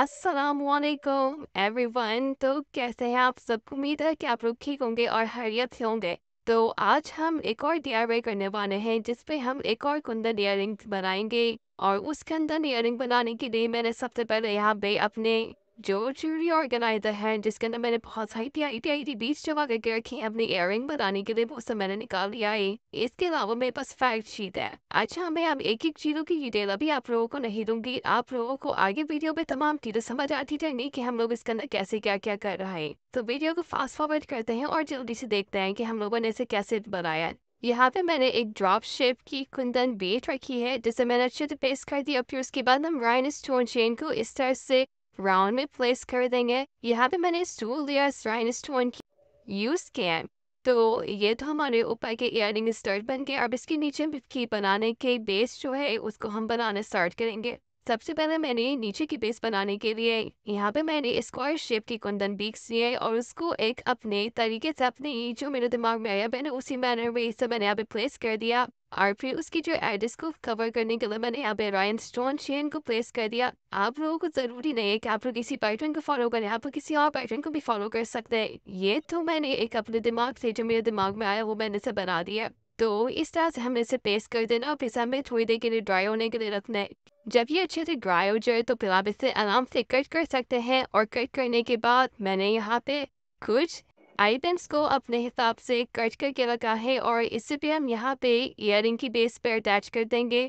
असलकुम वन तो कैसे हैं आप सबको उम्मीद है कि आप लोग ठीक होंगे और हरियत से होंगे तो आज हम एक और डी करने वाले हैं जिसपे हम एक और कुंदन इयर बनाएंगे और उस कुंदन इयर बनाने के लिए मैंने सबसे पहले यहाँ पे अपने जो जोजूरी ऑर्गेनाइजर है जिसके अंदर मैंने बहुत सारी तैयारी तैयारी थी बीच जमा करके रखी है अपनी रिंग बनाने के लिए बहुत सब मैंने निकाल लिया है इसके अलावा मेरे पास फैक्ट शीट है अच्छा मैं अब एक एक चीज़ों की डिटेल अभी आप लोगों को नहीं दूंगी आप लोगों को आगे वीडियो में तमाम चीज़ें समझ आती जाएंगी की हम लोग इसके अंदर कैसे क्या क्या कर रहा है तो वीडियो को फास्ट फॉरवर्ड करते हैं और जल्दी से देखते हैं की हम लोगों ने इसे कैसे बनाया यहाँ पे मैंने एक ड्रॉप शेप की कुंदन बेट रखी है जिसे मैंने अच्छे से पेस्ट कर दिया फिर उसके बाद हम राइन स्टोन चेन को इस तरह से राउंड में प्लेस कर देंगे यहाँ पे मैंने स्टूल लिया स्ट्राइनस स्टोन की यूज़ किया है तो ये तो हमारे ऊपर के इयर रिंग स्टर्ट बन गए अब इसके नीचे की बनाने के बेस जो है उसको हम बनाना स्टार्ट करेंगे सबसे पहले मैंने नीचे की बेस बनाने के लिए यहाँ पे मैंने स्क्वायर शेप की कुंदन बीक्स लिए और उसको एक अपने तरीके से अपने जो मेरे दिमाग में आया मैंने उसी मैनर में इसे मैंने यहाँ पे प्लेस कर दिया और फिर उसकी जो एडिस को कवर करने के लिए मैंने यहाँ पे रायन स्टोन चेन को प्लेस कर दिया आप लोगों को ज़रूरी नहीं है कि आप लोग किसी पैटर्न को फॉलो करें आप लोग किसी और पैटर्न को भी फॉलो कर सकते हैं ये तो मैंने एक अपने दिमाग से जो मेरे दिमाग में आया वो मैंने इसे बना दिया तो इस तरह से हमें इसे पेस्ट कर देना और फिर हमें थोड़ी देर के लिए ड्राई होने के लिए रखना है जब ये अच्छे से ड्राई हो जाए तो आप इसे आराम से कट कर सकते हैं और कट करने के बाद मैंने यहाँ पे कुछ आइटम्स को अपने हिसाब से कट करके रखा है और इसे भी हम यहाँ पे इयर की बेस पे अटैच कर देंगे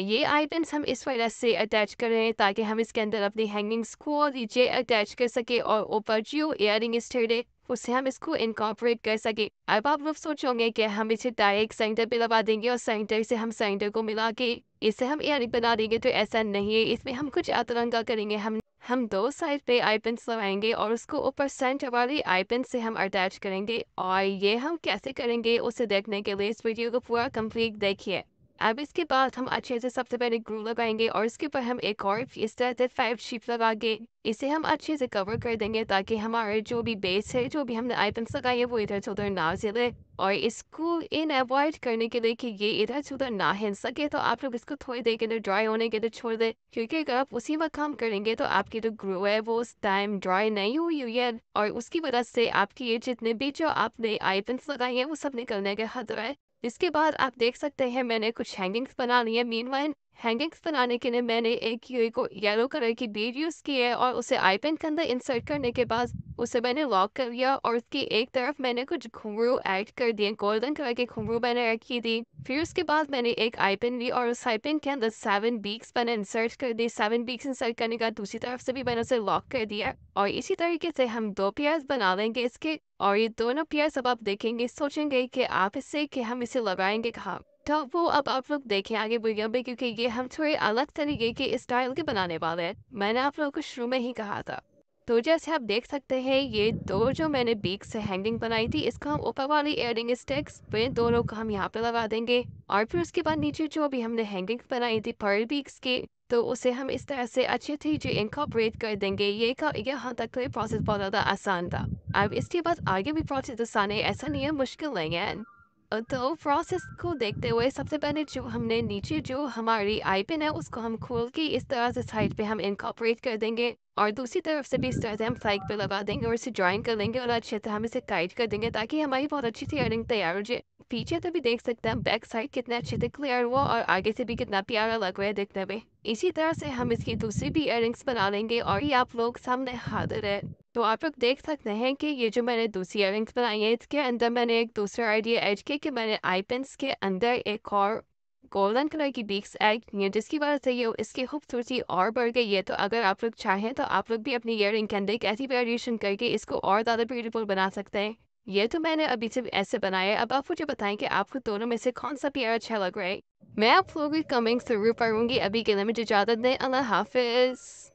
ये आइटम्स हम इस वजह से अटैच कर रहे हैं ताकि हम इसके अंदर अपनी हैंगिंग्स को और नीचे अटैच कर सके और ऊपर जो इयर स्टेड उससे हम इसको इनकॉपरेट कर सके अब आप लोग सोचोगे कि हम इसे डायरेक्ट सेंटर पे लगा देंगे और सेंटर से हम सेंटर को मिला के इसे हम एयर बना देंगे तो ऐसा नहीं है इसमें हम कुछ अतरंगा करेंगे हम हम दो साइड पे आईपेंस लगाएंगे और उसको ऊपर सेंटर वाली आईपेन से हम अटैच करेंगे और ये हम कैसे करेंगे उसे देखने के लिए इस वीडियो को पूरा कंप्लीट देखिए अब इसके बाद हम अच्छे से सबसे पहले ग्रू लगाएंगे और इसके ऊपर हम एक और इस तरह से फाइव शीप लगा के इसे हम अच्छे से कवर कर देंगे ताकि हमारे जो भी बेस है जो भी हमने आइटम्स लगाए हैं वो इधर से उधर ना जिले और इसको इन अवॉइड करने के लिए कि ये इधर से उधर ना हिल सके तो आप लोग इसको थोड़ी देर के अंदर ड्राई होने के लिए छोड़ दे क्योंकि अगर आप उसी वक्त काम करेंगे तो आपकी जो ग्रो है वो उस टाइम ड्राई नहीं हुई हुई है और उसकी वजह से आपकी ये जितने भी जो आपने आइटम्स लगाए हैं वो सब निकलने का खतरा है इसके बाद आप देख सकते हैं मैंने कुछ हैंगिंग्स बना ली है मीन हैंगिंग्स बनाने के लिए मैंने एक यू को येलो कलर की बीड यूज़ की है और उसे आई पेन के अंदर इंसर्ट करने के बाद उसे मैंने लॉक कर लिया और उसकी एक तरफ मैंने कुछ घुमरू ऐड कर दिए गोल्डन कलर के घुमरू मैंने ऐड की दी फिर उसके बाद मैंने एक आई पेन ली और उस आई पेन के अंदर सेवन बीक्स मैंने इंसर्ट कर दी सेवन बीक्स इंसर्ट करने का दूसरी तरफ से भी मैंने उसे लॉक कर दिया और इसी तरीके से हम दो पेयर्स बना लेंगे इसके और ये दोनों पेयर्स अब आप देखेंगे सोचेंगे कि आप इससे कि हम इसे लगाएंगे कहाँ तो वो अब आप लोग देखें आगे वीडियो में क्योंकि ये हम थोड़े अलग तरीके के स्टाइल के बनाने वाले हैं मैंने आप लोगों को शुरू में ही कहा था तो जैसे आप देख सकते हैं ये दो जो मैंने बीक से हैंगिंग बनाई थी इसका हम ऊपर वाली एयरिंग स्टिक्स वे दोनों को हम यहाँ पे लगा देंगे और फिर उसके बाद नीचे जो भी हमने हैंगिंग बनाई थी पर बीक्स की तो उसे हम इस तरह से अच्छे तरीके इनकॉपरेट कर देंगे ये का यहाँ तक तो प्रोसेस बहुत ज़्यादा आसान था अब इसके बाद आगे भी प्रोसेस आसान है ऐसा नहीं है मुश्किल नहीं है तो प्रोसेस को देखते हुए सबसे पहले जो हमने नीचे जो हमारी आई पिन है उसको हम खोल के इस तरह से साइड पे हम इनकॉपरेट कर देंगे और दूसरी तरफ से भी इस तरह से हम साइड पे लगा देंगे और इसे ज्वाइन कर लेंगे और अच्छे से हम इसे टाइट कर देंगे ताकि हमारी बहुत अच्छी सी अर्निंग तैयार हो जाए पीछे तो भी देख सकते हैं बैक साइड कितने अच्छे से क्लियर हुआ और आगे से भी कितना प्यारा लग रहा है देखने में इसी तरह से हम इसकी दूसरी भी इयरिंग्स बना लेंगे और ये आप लोग सामने हाजिर है तो आप लोग देख सकते हैं कि ये जो मैंने दूसरी एयरिंग बनाई है इसके अंदर मैंने एक दूसरा आइडिया ऐड किया कि मैंने आई पेंस के अंदर एक और गोल्डन कलर की बीक्स ऐड की है जिसकी वजह से ये इसकी खूबसूरती और बढ़ गई है तो अगर आप लोग चाहें तो आप लोग भी अपनी ईयर रिंग के अंदर एक ऐसी वेरिएशन करके इसको और ज़्यादा ब्यूटीफुल बना सकते हैं ये तो मैंने अभी से ऐसे बनाया अब आप मुझे बताएं कि आपको दोनों में से कौन सा पेयर अच्छा लग रहा है मैं आप लोगों की कमेंट्स जरूर पढ़ूंगी अभी के लिए मुझे इजाज़त दें अल्लाह हाफिज़